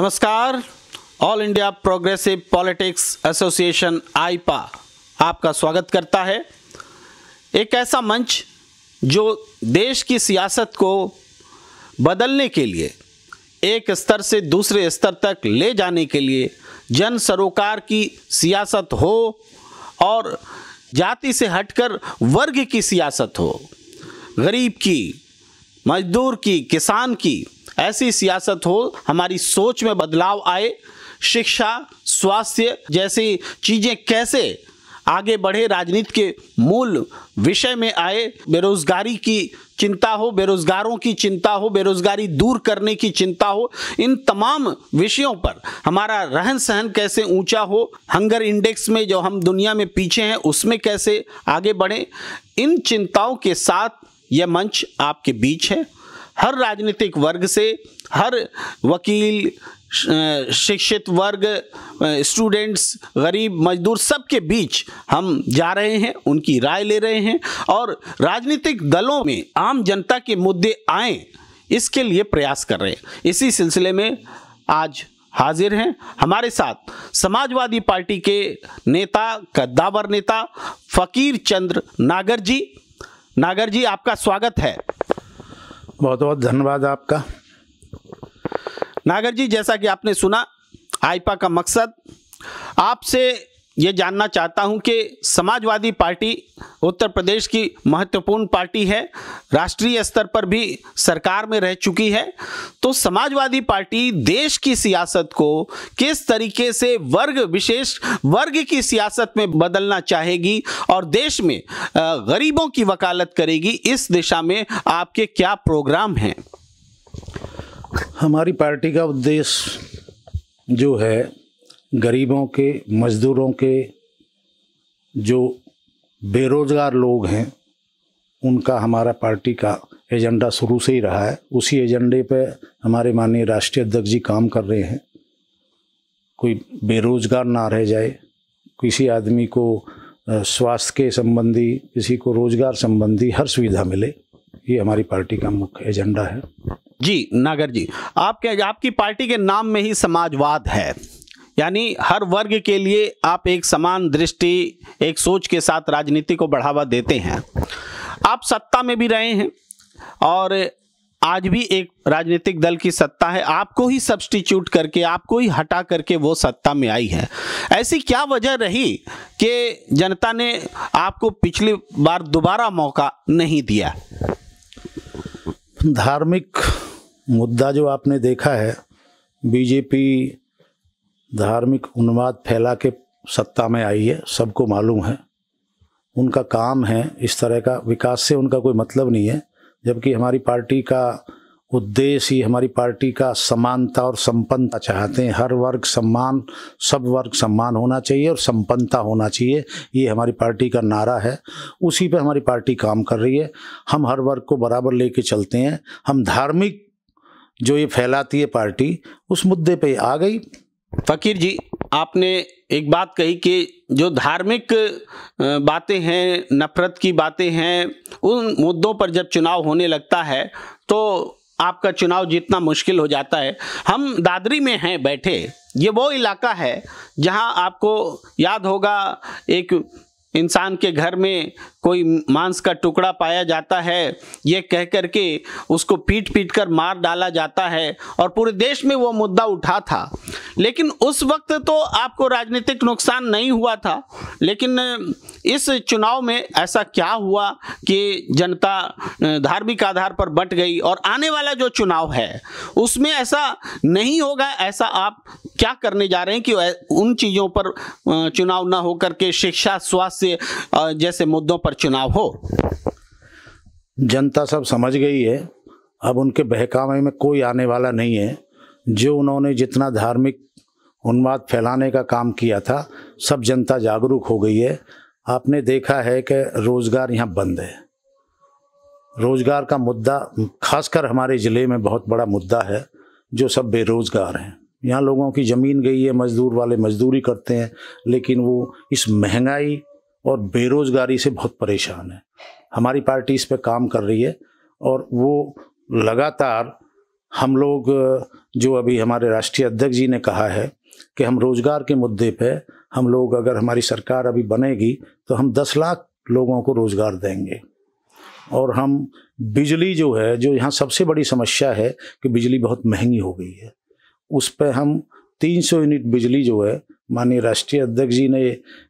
नमस्कार all India progressive politics association AIPA आपका स्वागत करता है एक ऐसा मंच जो देश की सियासत को बदलने के लिए एक स्तर से दूसरे स्तर तक ले जाने के लिए जन सरोकार की सियासत हो और जाति से हटकर वर्ग की सियासत हो गरीब की मजदूर की किसान की ऐसी सियासत हो हमारी सोच में बदलाव आए शिक्षा स्वास्थ्य जैसी चीज़ें कैसे आगे बढ़े राजनीति के मूल विषय में आए बेरोजगारी की चिंता हो बेरोजगारों की चिंता हो बेरोजगारी दूर करने की चिंता हो इन तमाम विषयों पर हमारा रहन सहन कैसे ऊंचा हो हंगर इंडेक्स में जो हम दुनिया में पीछे हैं उसमें कैसे आगे बढ़ें इन चिंताओं के साथ यह मंच आपके बीच है हर राजनीतिक वर्ग से हर वकील शिक्षित वर्ग स्टूडेंट्स गरीब मजदूर सबके बीच हम जा रहे हैं उनकी राय ले रहे हैं और राजनीतिक दलों में आम जनता के मुद्दे आए इसके लिए प्रयास कर रहे हैं इसी सिलसिले में आज हाजिर हैं हमारे साथ समाजवादी पार्टी के नेता कद्दावर नेता फकीर चंद्र नागर जी नागर जी आपका स्वागत है बहुत बहुत धन्यवाद आपका नागर जी जैसा कि आपने सुना आईपा का मकसद आपसे ये जानना चाहता हूं कि समाजवादी पार्टी उत्तर प्रदेश की महत्वपूर्ण पार्टी है राष्ट्रीय स्तर पर भी सरकार में रह चुकी है तो समाजवादी पार्टी देश की सियासत को किस तरीके से वर्ग विशेष वर्ग की सियासत में बदलना चाहेगी और देश में गरीबों की वकालत करेगी इस दिशा में आपके क्या प्रोग्राम हैं हमारी पार्टी का उद्देश्य जो है गरीबों के मज़दूरों के जो बेरोज़गार लोग हैं उनका हमारा पार्टी का एजेंडा शुरू से ही रहा है उसी एजेंडे पे हमारे माननीय राष्ट्रीय अध्यक्ष जी काम कर रहे हैं कोई बेरोज़गार ना रह जाए किसी आदमी को स्वास्थ्य के संबंधी किसी को रोज़गार संबंधी हर सुविधा मिले ये हमारी पार्टी का मुख्य एजेंडा है जी नागर जी आपके आपकी पार्टी के नाम में ही समाजवाद है यानी हर वर्ग के लिए आप एक समान दृष्टि एक सोच के साथ राजनीति को बढ़ावा देते हैं आप सत्ता में भी रहे हैं और आज भी एक राजनीतिक दल की सत्ता है आपको ही सब्सटीट्यूट करके आपको ही हटा करके वो सत्ता में आई है ऐसी क्या वजह रही कि जनता ने आपको पिछली बार दोबारा मौका नहीं दिया धार्मिक मुद्दा जो आपने देखा है बीजेपी धार्मिक उन्माद फैला के सत्ता में आई है सबको मालूम है उनका काम है इस तरह का विकास से उनका कोई मतलब नहीं है जबकि हमारी पार्टी का उद्देश्य ही हमारी पार्टी का समानता और संपन्नता चाहते हैं हर वर्ग सम्मान सब वर्ग सम्मान होना चाहिए और संपन्नता होना चाहिए ये हमारी पार्टी का नारा है उसी पे हमारी पार्टी काम कर रही है हम हर वर्ग को बराबर लेके चलते हैं हम धार्मिक जो ये फैलाती है पार्टी उस मुद्दे पे आ गई फ़कीर जी आपने एक बात कही कि जो धार्मिक बातें हैं नफ़रत की बातें हैं उन मुद्दों पर जब चुनाव होने लगता है तो आपका चुनाव जीतना मुश्किल हो जाता है हम दादरी में हैं बैठे ये वो इलाका है जहां आपको याद होगा एक इंसान के घर में कोई मांस का टुकड़ा पाया जाता है ये कह कर के उसको पीट पीट कर मार डाला जाता है और पूरे देश में वो मुद्दा उठा था लेकिन उस वक्त तो आपको राजनीतिक नुकसान नहीं हुआ था लेकिन इस चुनाव में ऐसा क्या हुआ कि जनता धार्मिक आधार पर बट गई और आने वाला जो चुनाव है उसमें ऐसा नहीं होगा ऐसा आप क्या करने जा रहे हैं कि उन चीज़ों पर चुनाव ना होकर के शिक्षा स्वास्थ्य जैसे मुद्दों पर पर चुनाव हो जनता सब समझ गई है अब उनके बहकावे में कोई आने वाला नहीं है जो उन्होंने जितना धार्मिक उन्माद फैलाने का काम किया था सब जनता जागरूक हो गई है आपने देखा है कि रोज़गार यहाँ बंद है रोज़गार का मुद्दा खासकर हमारे ज़िले में बहुत बड़ा मुद्दा है जो सब बेरोज़गार हैं यहाँ लोगों की ज़मीन गई है मज़दूर वाले मज़दूरी करते हैं लेकिन वो इस महंगाई और बेरोजगारी से बहुत परेशान है हमारी पार्टी इस पर काम कर रही है और वो लगातार हम लोग जो अभी हमारे राष्ट्रीय अध्यक्ष जी ने कहा है कि हम रोज़गार के मुद्दे पे हम लोग अगर हमारी सरकार अभी बनेगी तो हम दस लाख लोगों को रोज़गार देंगे और हम बिजली जो है जो यहाँ सबसे बड़ी समस्या है कि बिजली बहुत महंगी हो गई है उस पर हम 300 यूनिट बिजली जो है माननीय राष्ट्रीय अध्यक्ष जी ने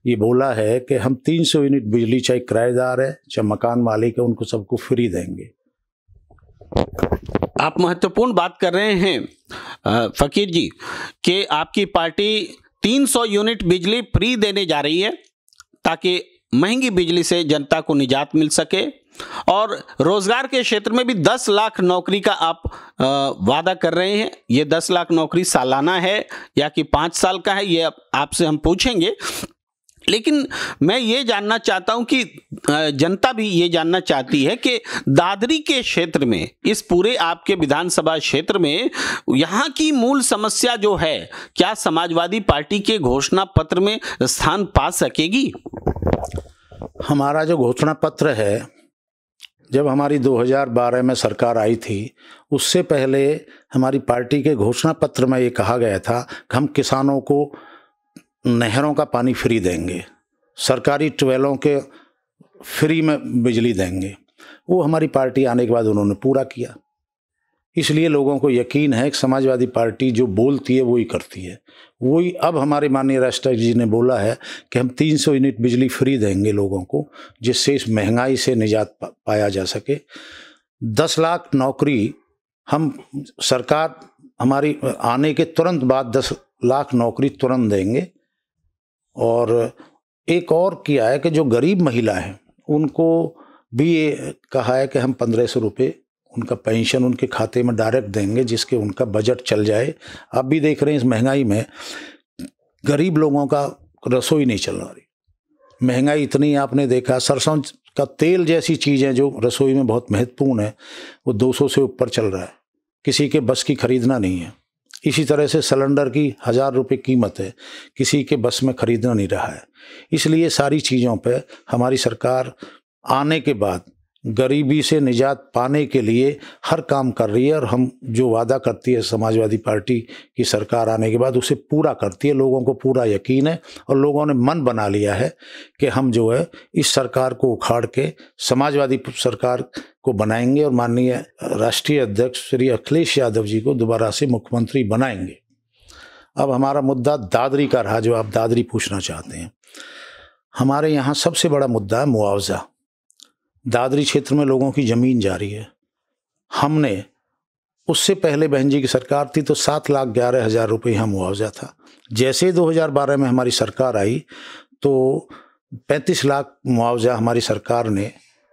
ये बोला है कि हम 300 यूनिट बिजली चाहे किराएदार है चाहे मकान मालिक है उनको सबको फ्री देंगे आप महत्वपूर्ण बात कर रहे हैं फकीर जी कि आपकी पार्टी 300 यूनिट बिजली फ्री देने जा रही है ताकि महंगी बिजली से जनता को निजात मिल सके और रोजगार के क्षेत्र में भी 10 लाख नौकरी का आप वादा कर रहे हैं ये 10 लाख नौकरी सालाना है या कि पाँच साल का है ये आपसे हम पूछेंगे लेकिन मैं ये जानना चाहता हूं कि जनता भी ये जानना चाहती है कि दादरी के क्षेत्र में इस पूरे आपके विधानसभा क्षेत्र में यहाँ की मूल समस्या जो है क्या समाजवादी पार्टी के घोषणा पत्र में स्थान पा सकेगी हमारा जो घोषणा पत्र है जब हमारी 2012 में सरकार आई थी उससे पहले हमारी पार्टी के घोषणा पत्र में ये कहा गया था कि हम किसानों को नहरों का पानी फ्री देंगे सरकारी ट्वेलों के फ्री में बिजली देंगे वो हमारी पार्टी आने के बाद उन्होंने पूरा किया इसलिए लोगों को यकीन है कि समाजवादी पार्टी जो बोलती है वही करती है वही अब हमारे माननीय राष्ट्रपति जी ने बोला है कि हम 300 यूनिट बिजली फ्री देंगे लोगों को जिससे इस महंगाई से निजात पाया जा सके दस लाख नौकरी हम सरकार हमारी आने के तुरंत बाद दस लाख नौकरी तुरंत देंगे और एक और किया है कि जो गरीब महिला हैं उनको भी ये कहा है कि हम पंद्रह सौ रुपये उनका पेंशन उनके खाते में डायरेक्ट देंगे जिसके उनका बजट चल जाए आप भी देख रहे हैं इस महंगाई में गरीब लोगों का रसोई नहीं चल रही महंगाई इतनी आपने देखा सरसों का तेल जैसी चीज़ है जो रसोई में बहुत महत्वपूर्ण है वो 200 से ऊपर चल रहा है किसी के बस की खरीदना नहीं है इसी तरह से सिलेंडर की हज़ार रुपये कीमत है किसी के बस में ख़रीदना नहीं रहा है इसलिए सारी चीज़ों पे हमारी सरकार आने के बाद गरीबी से निजात पाने के लिए हर काम कर रही है और हम जो वादा करती है समाजवादी पार्टी की सरकार आने के बाद उसे पूरा करती है लोगों को पूरा यकीन है और लोगों ने मन बना लिया है कि हम जो है इस सरकार को उखाड़ के समाजवादी सरकार को बनाएंगे और माननीय राष्ट्रीय अध्यक्ष श्री अखिलेश यादव जी को दोबारा से मुख्यमंत्री बनाएंगे अब हमारा मुद्दा दादरी का रहा जो आप दादरी पूछना चाहते हैं हमारे यहाँ सबसे बड़ा मुद्दा है मुआवज़ा दादरी क्षेत्र में लोगों की ज़मीन जा रही है हमने उससे पहले बहन जी की सरकार थी तो सात लाख ग्यारह हज़ार रुपये यहाँ मुआवजा था जैसे 2012 में हमारी सरकार आई तो पैंतीस लाख मुआवजा हमारी सरकार ने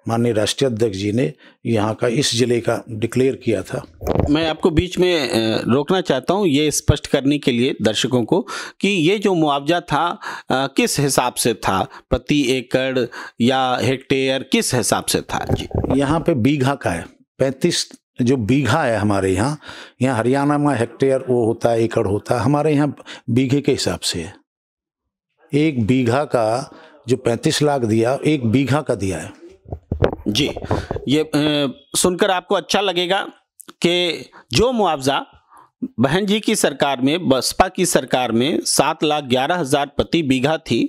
माननीय राष्ट्रीय अध्यक्ष जी ने यहाँ का इस जिले का डिक्लेयर किया था मैं आपको बीच में रोकना चाहता हूँ ये स्पष्ट करने के लिए दर्शकों को कि ये जो मुआवजा था किस हिसाब से था प्रति एकड़ या हेक्टेयर किस हिसाब से था जी यहाँ पे बीघा का है पैंतीस जो बीघा है हमारे यहाँ यहाँ हरियाणा में हेक्टेयर वो होता है एकड़ होता है हमारे यहाँ बीघे के हिसाब से है एक बीघा का जो पैंतीस लाख दिया एक बीघा का दिया है जी ये सुनकर आपको अच्छा लगेगा कि जो मुआवज़ा बहन जी की सरकार में बसपा की सरकार में सात लाख ग्यारह हजार प्रति बीघा थी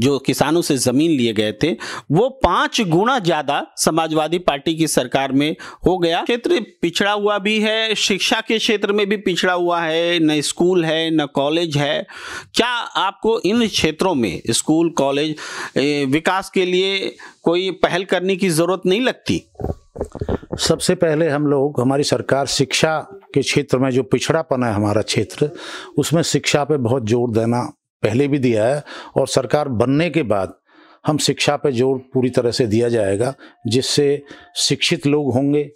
जो किसानों से जमीन लिए गए थे वो पांच गुना ज्यादा समाजवादी पार्टी की सरकार में हो गया क्षेत्र पिछड़ा हुआ भी है शिक्षा के क्षेत्र में भी पिछड़ा हुआ है न स्कूल है न कॉलेज है क्या आपको इन क्षेत्रों में स्कूल कॉलेज विकास के लिए कोई पहल करने की जरूरत नहीं लगती सबसे पहले हम लोग हमारी सरकार शिक्षा के क्षेत्र में जो पिछड़ापन है हमारा क्षेत्र उसमें शिक्षा पे बहुत जोर देना पहले भी दिया है और सरकार बनने के बाद हम शिक्षा पे जोर पूरी तरह से दिया जाएगा जिससे शिक्षित लोग होंगे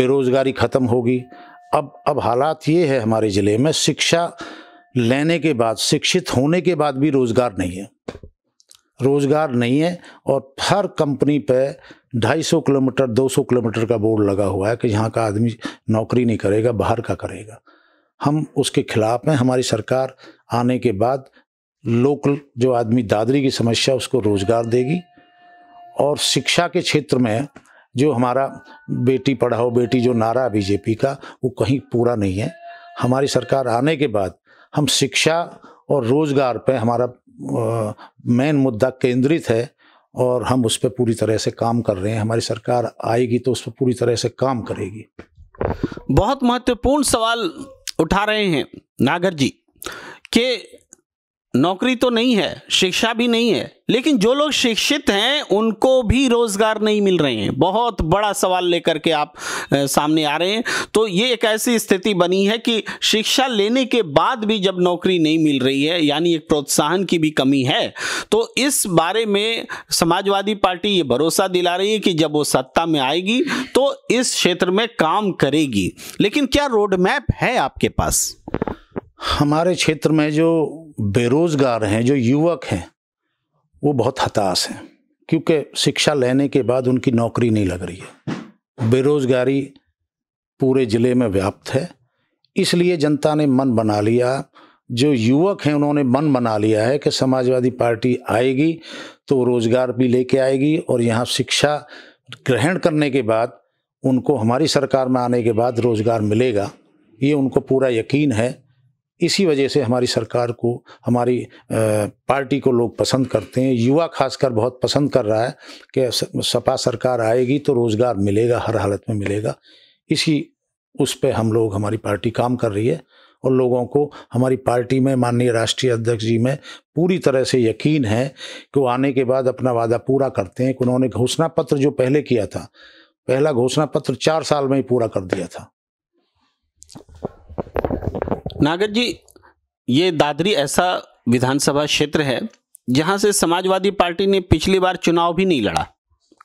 बेरोज़गारी ख़त्म होगी अब अब हालात ये है हमारे ज़िले में शिक्षा लेने के बाद शिक्षित होने के बाद भी रोज़गार नहीं है रोज़गार नहीं है और हर कंपनी पे ढाई सौ किलोमीटर दो सौ किलोमीटर का बोर्ड लगा हुआ है कि यहाँ का आदमी नौकरी नहीं करेगा बाहर का करेगा हम उसके खिलाफ हैं हमारी सरकार आने के बाद लोकल जो आदमी दादरी की समस्या उसको रोज़गार देगी और शिक्षा के क्षेत्र में जो हमारा बेटी पढ़ाओ बेटी जो नारा बीजेपी का वो कहीं पूरा नहीं है हमारी सरकार आने के बाद हम शिक्षा और रोज़गार पे हमारा मेन मुद्दा केंद्रित है और हम उस पर पूरी तरह से काम कर रहे हैं हमारी सरकार आएगी तो उस पर पूरी तरह से काम करेगी बहुत महत्वपूर्ण सवाल उठा रहे हैं नागर जी के नौकरी तो नहीं है शिक्षा भी नहीं है लेकिन जो लोग शिक्षित हैं उनको भी रोजगार नहीं मिल रहे हैं बहुत बड़ा सवाल लेकर के आप सामने आ रहे हैं तो ये एक ऐसी स्थिति बनी है कि शिक्षा लेने के बाद भी जब नौकरी नहीं मिल रही है यानी एक प्रोत्साहन की भी कमी है तो इस बारे में समाजवादी पार्टी ये भरोसा दिला रही है कि जब वो सत्ता में आएगी तो इस क्षेत्र में काम करेगी लेकिन क्या रोड मैप है आपके पास हमारे क्षेत्र में जो बेरोज़गार हैं जो युवक हैं वो बहुत हताश हैं क्योंकि शिक्षा लेने के बाद उनकी नौकरी नहीं लग रही है बेरोज़गारी पूरे ज़िले में व्याप्त है इसलिए जनता ने मन बना लिया जो युवक हैं उन्होंने मन बना लिया है कि समाजवादी पार्टी आएगी तो रोज़गार भी लेके आएगी और यहाँ शिक्षा ग्रहण करने के बाद उनको हमारी सरकार में आने के बाद रोज़गार मिलेगा ये उनको पूरा यकीन है इसी वजह से हमारी सरकार को हमारी पार्टी को लोग पसंद करते हैं युवा खासकर बहुत पसंद कर रहा है कि सपा सरकार आएगी तो रोज़गार मिलेगा हर हालत में मिलेगा इसी उस पर हम लोग हमारी पार्टी काम कर रही है और लोगों को हमारी पार्टी में माननीय राष्ट्रीय अध्यक्ष जी में पूरी तरह से यकीन है कि वो आने के बाद अपना वादा पूरा करते हैं कि उन्होंने घोषणा पत्र जो पहले किया था पहला घोषणा पत्र चार साल में ही पूरा कर दिया था नागर जी ये दादरी ऐसा विधानसभा क्षेत्र है जहां से समाजवादी पार्टी ने पिछली बार चुनाव भी नहीं लड़ा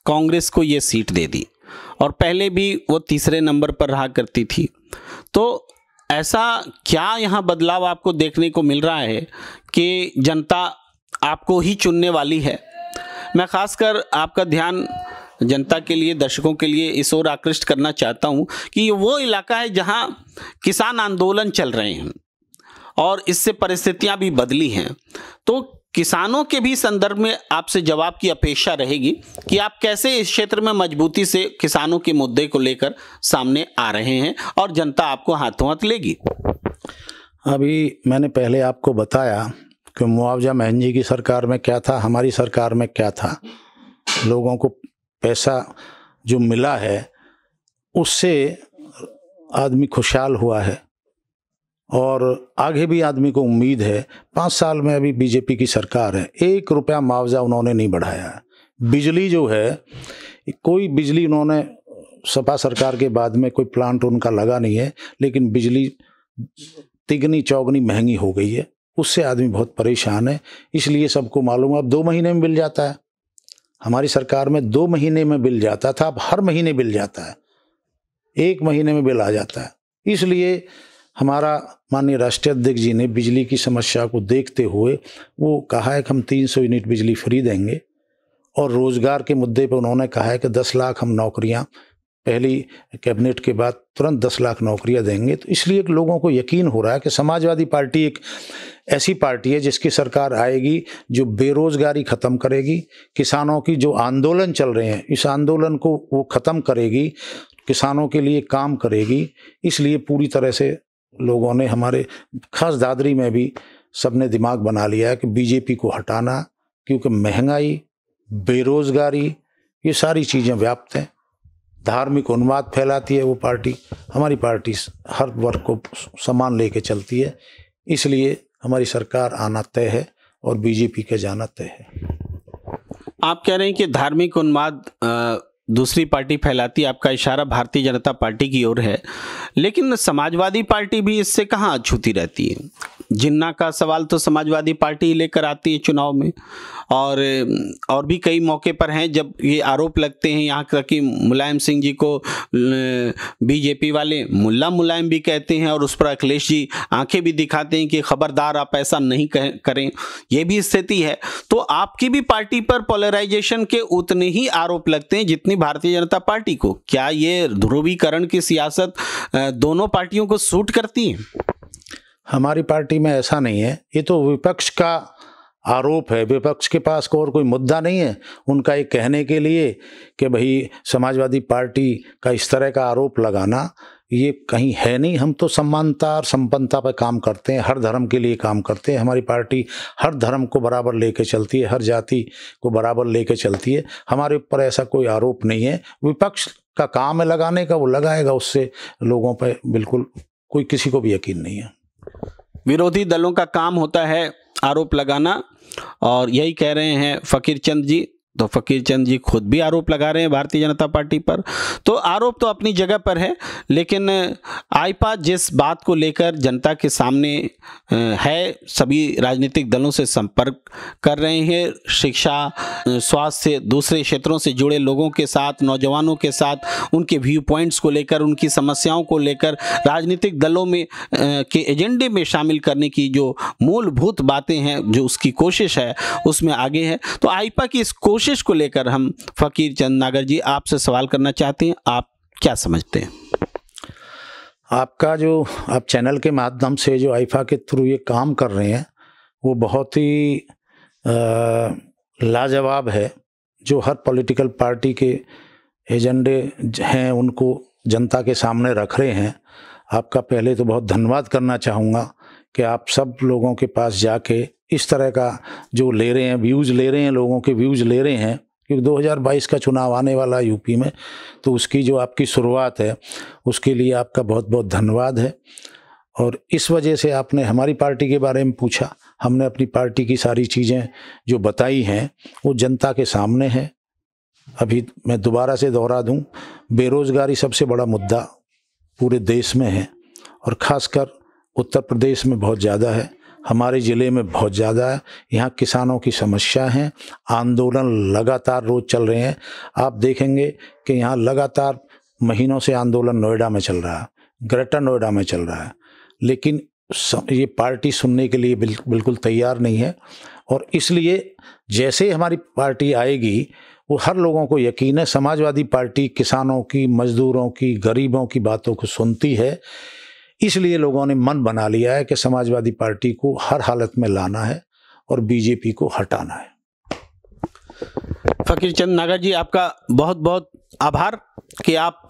कांग्रेस को ये सीट दे दी और पहले भी वो तीसरे नंबर पर रहा करती थी तो ऐसा क्या यहाँ बदलाव आपको देखने को मिल रहा है कि जनता आपको ही चुनने वाली है मैं खासकर आपका ध्यान जनता के लिए दर्शकों के लिए इस ओर आकृष्ट करना चाहता हूं कि ये वो इलाका है जहाँ किसान आंदोलन चल रहे हैं और इससे परिस्थितियां भी बदली हैं तो किसानों के भी संदर्भ में आपसे जवाब की अपेक्षा रहेगी कि आप कैसे इस क्षेत्र में मजबूती से किसानों के मुद्दे को लेकर सामने आ रहे हैं और जनता आपको हाथों हाथ लेगी अभी मैंने पहले आपको बताया कि मुआवजा महन जी की सरकार में क्या था हमारी सरकार में क्या था लोगों को पैसा जो मिला है उससे आदमी खुशहाल हुआ है और आगे भी आदमी को उम्मीद है पाँच साल में अभी बीजेपी की सरकार है एक रुपया मुआवजा उन्होंने नहीं बढ़ाया बिजली जो है कोई बिजली उन्होंने सपा सरकार के बाद में कोई प्लांट उनका लगा नहीं है लेकिन बिजली तिगनी चौगनी महंगी हो गई है उससे आदमी बहुत परेशान है इसलिए सबको मालूम अब दो महीने में मिल जाता है हमारी सरकार में दो महीने में बिल जाता था अब हर महीने बिल जाता है एक महीने में बिल आ जाता है इसलिए हमारा माननीय राष्ट्रीय अध्यक्ष जी ने बिजली की समस्या को देखते हुए वो कहा है कि हम 300 यूनिट बिजली फ्री देंगे और रोज़गार के मुद्दे पर उन्होंने कहा है कि 10 लाख हम नौकरियां पहली कैबिनेट के बाद तुरंत दस लाख नौकरियां देंगे तो इसलिए लोगों को यकीन हो रहा है कि समाजवादी पार्टी एक ऐसी पार्टी है जिसकी सरकार आएगी जो बेरोज़गारी ख़त्म करेगी किसानों की जो आंदोलन चल रहे हैं इस आंदोलन को वो ख़त्म करेगी किसानों के लिए काम करेगी इसलिए पूरी तरह से लोगों ने हमारे खास दादरी में भी सब ने दिमाग बना लिया है कि बीजेपी को हटाना क्योंकि महंगाई बेरोज़गारी ये सारी चीज़ें व्याप्त हैं धार्मिक उन्माद फैलाती है वो पार्टी हमारी पार्टी हर वर्ग को समान लेके चलती है इसलिए हमारी सरकार आना तय है और बीजेपी का जाना तय है आप कह रहे हैं कि धार्मिक उन्माद दूसरी पार्टी फैलाती आपका इशारा भारतीय जनता पार्टी की ओर है लेकिन समाजवादी पार्टी भी इससे कहाँ अछूती रहती है जिन्ना का सवाल तो समाजवादी पार्टी ही लेकर आती है चुनाव में और और भी कई मौके पर हैं जब ये आरोप लगते हैं यहाँ तक कि मुलायम सिंह जी को बीजेपी वाले मुल्ला मुलायम भी कहते हैं और उस पर अखिलेश जी आंखें भी दिखाते हैं कि खबरदार आप ऐसा नहीं कह, करें ये भी स्थिति है तो आपकी भी पार्टी पर पोलराइजेशन के उतने ही आरोप लगते हैं जितनी भारतीय जनता पार्टी को क्या ये ध्रुवीकरण की सियासत दोनों पार्टियों को सूट करती हैं हमारी पार्टी में ऐसा नहीं है ये तो विपक्ष का आरोप है विपक्ष के पास को और कोई मुद्दा नहीं है उनका ये कहने के लिए कि भाई समाजवादी पार्टी का इस तरह का आरोप लगाना ये कहीं है नहीं हम तो समानता और सम्पन्नता पर काम करते हैं हर धर्म के लिए काम करते हैं हमारी पार्टी हर धर्म को बराबर कर चलती है हर जाति को बराबर कर चलती है हमारे ऊपर ऐसा कोई आरोप नहीं है विपक्ष का काम है लगाने का वो लगाएगा उससे लोगों पर बिल्कुल कोई किसी को भी यकीन नहीं है विरोधी दलों का काम होता है आरोप लगाना और यही कह रहे हैं फकीर चंद जी तो फकीर चंद जी खुद भी आरोप लगा रहे हैं भारतीय जनता पार्टी पर तो आरोप तो अपनी जगह पर है लेकिन आईपा जिस बात को लेकर जनता के सामने है सभी राजनीतिक दलों से संपर्क कर रहे हैं शिक्षा स्वास्थ्य दूसरे क्षेत्रों से जुड़े लोगों के साथ नौजवानों के साथ उनके व्यू पॉइंट्स को लेकर उनकी समस्याओं को लेकर राजनीतिक दलों में के एजेंडे में शामिल करने की जो मूलभूत बातें हैं जो उसकी कोशिश है उसमें आगे है तो आईपा की इस कोशिश कोशिश को लेकर हम फ़कीर चंद नागर जी आपसे सवाल करना चाहते हैं आप क्या समझते हैं आपका जो आप चैनल के माध्यम से जो आइफा के थ्रू ये काम कर रहे हैं वो बहुत ही लाजवाब है जो हर पॉलिटिकल पार्टी के एजेंडे हैं उनको जनता के सामने रख रहे हैं आपका पहले तो बहुत धन्यवाद करना चाहूँगा कि आप सब लोगों के पास जाके इस तरह का जो ले रहे हैं व्यूज़ ले रहे हैं लोगों के व्यूज़ ले रहे हैं क्योंकि 2022 का चुनाव आने वाला है यूपी में तो उसकी जो आपकी शुरुआत है उसके लिए आपका बहुत बहुत धन्यवाद है और इस वजह से आपने हमारी पार्टी के बारे में पूछा हमने अपनी पार्टी की सारी चीज़ें जो बताई हैं वो जनता के सामने हैं अभी मैं दोबारा से दोहरा दूँ बेरोज़गारी सबसे बड़ा मुद्दा पूरे देश में है और ख़ासकर उत्तर प्रदेश में बहुत ज़्यादा है हमारे ज़िले में बहुत ज़्यादा है यहाँ किसानों की समस्या हैं आंदोलन लगातार रोज़ चल रहे हैं आप देखेंगे कि यहाँ लगातार महीनों से आंदोलन नोएडा में चल रहा है ग्रेटर नोएडा में चल रहा है लेकिन ये पार्टी सुनने के लिए बिल्कुल तैयार नहीं है और इसलिए जैसे हमारी पार्टी आएगी वो हर लोगों को यकीन है समाजवादी पार्टी किसानों की मजदूरों की गरीबों की बातों को सुनती है इसलिए लोगों ने मन बना लिया है कि समाजवादी पार्टी को हर हालत में लाना है और बीजेपी को हटाना है फकीर चंद नागर जी आपका बहुत बहुत आभार कि आप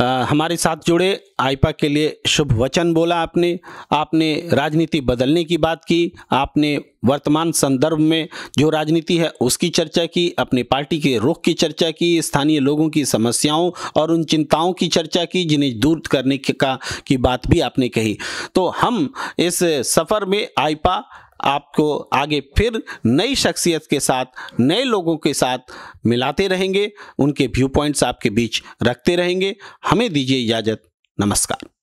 आ, हमारे साथ जुड़े आईपा के लिए शुभ वचन बोला आपने आपने राजनीति बदलने की बात की आपने वर्तमान संदर्भ में जो राजनीति है उसकी चर्चा की अपनी पार्टी के रुख की चर्चा की स्थानीय लोगों की समस्याओं और उन चिंताओं की चर्चा की जिन्हें दूर करने का की बात भी आपने कही तो हम इस सफ़र में आईपा आपको आगे फिर नई शख्सियत के साथ नए लोगों के साथ मिलाते रहेंगे उनके व्यू पॉइंट्स आपके बीच रखते रहेंगे हमें दीजिए इजाज़त नमस्कार